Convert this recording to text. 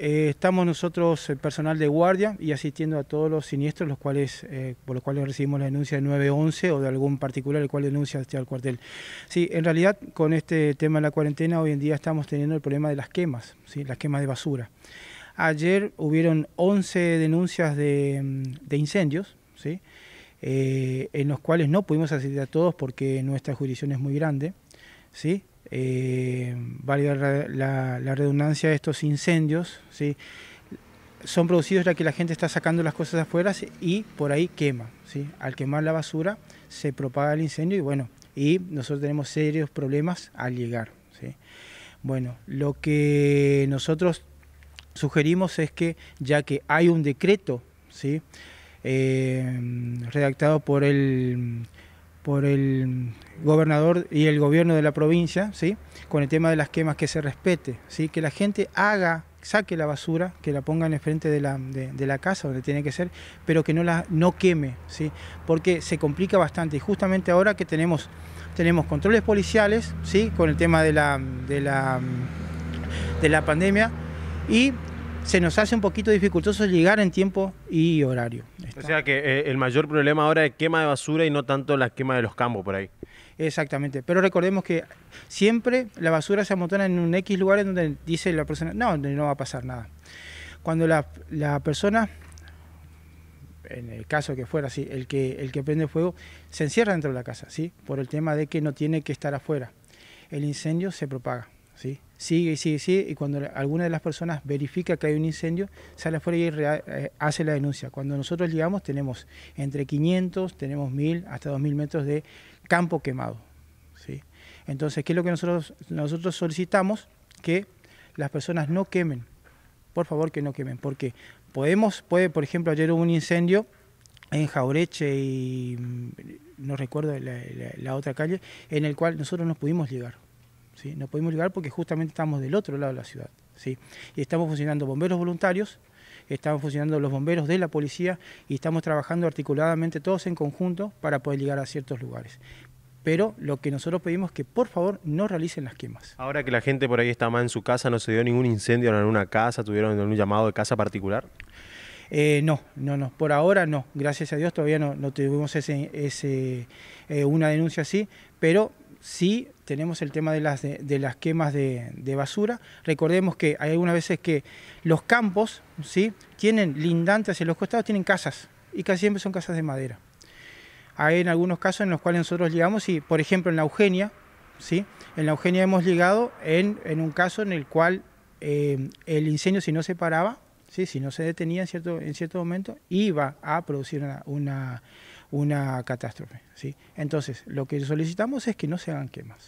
Eh, estamos nosotros, el personal de guardia, y asistiendo a todos los siniestros los cuales, eh, por los cuales recibimos la denuncia de 911 o de algún particular el cual denuncia hasta el cuartel. Sí, en realidad con este tema de la cuarentena hoy en día estamos teniendo el problema de las quemas, ¿sí? las quemas de basura. Ayer hubieron 11 denuncias de, mm, incendios, eh, en los cuales no pudimos asistir a todos porque nuestra jurisdicción es muy grande. ¿sí? eh, la, redundancia de estos incendios, ¿sí? son producidos ya que la gente está sacando las cosas afuera y por ahí quema. ¿sí? Al quemar la basura se propaga el incendio y bueno, y nosotros tenemos serios problemas al llegar. Bueno, lo que nosotros sugerimos es que ya que hay un decreto ¿sí? Eh, redactado por el por el gobernador y el gobierno de la provincia, ¿sí? con el tema de las quemas que se respete, ¿sí? que la gente haga, saque la basura, que la ponga en frente de la, casa donde tiene que ser, pero que no la no queme, ¿sí? porque se complica bastante. Y justamente ahora que tenemos, tenemos controles policiales, ¿sí? con el tema de la, de la, de la pandemia, y se nos hace un poquito dificultoso llegar en tiempo y horario. O sea que eh, el mayor problema ahora es quema de basura y no tanto la quema de los campos por ahí. Exactamente, pero recordemos que siempre la basura se amontona en un X lugar en donde dice la persona, no, no va a pasar nada. Cuando la, persona, en el caso que fuera así, el que, el que prende fuego, se encierra dentro de la casa, ¿sí? Por el tema de que no tiene que estar afuera. El incendio se propaga. ¿sí? Sigue y sigue, sigue, y cuando alguna de las personas verifica que hay un incendio, sale afuera y eh, hace la denuncia. Cuando nosotros llegamos tenemos entre 500, tenemos 1000 hasta 2000 metros de campo quemado. ¿sí? Entonces, ¿qué es lo que nosotros, nosotros solicitamos? Que las personas no quemen, por favor que no quemen, porque podemos, puede, por ejemplo, ayer hubo un incendio en Jaureche y mm, no recuerdo la, la, otra calle, en el cual nosotros no pudimos llegar. No pudimos llegar porque justamente estamos del otro lado de la ciudad, ¿sí? Y estamos funcionando bomberos voluntarios, estamos funcionando los bomberos de la policía y estamos trabajando articuladamente todos en conjunto para poder llegar a ciertos lugares. Pero lo que nosotros pedimos es que por favor no realicen las quemas. Ahora que la gente por ahí está más en su casa, ¿no se dio ningún incendio en alguna casa? ¿Tuvieron algún llamado de casa particular? Eh, no, no, no, por ahora no. Gracias a Dios todavía no, no tuvimos ese, eh, una denuncia así, pero sí tenemos el tema de las, de, las quemas de, basura. Recordemos que hay algunas veces que los campos ¿sí? tienen lindantes en los costados, tienen casas, y casi siempre son casas de madera. Hay en algunos casos en los cuales nosotros llegamos y, por ejemplo, en la Eugenia, ¿sí? en la Eugenia hemos llegado en, un caso en el cual eh, el incendio, si no se paraba, si no se detenía en cierto, en cierto momento, iba a producir una, una, catástrofe. ¿sí? Entonces, lo que solicitamos es que no se hagan quemas.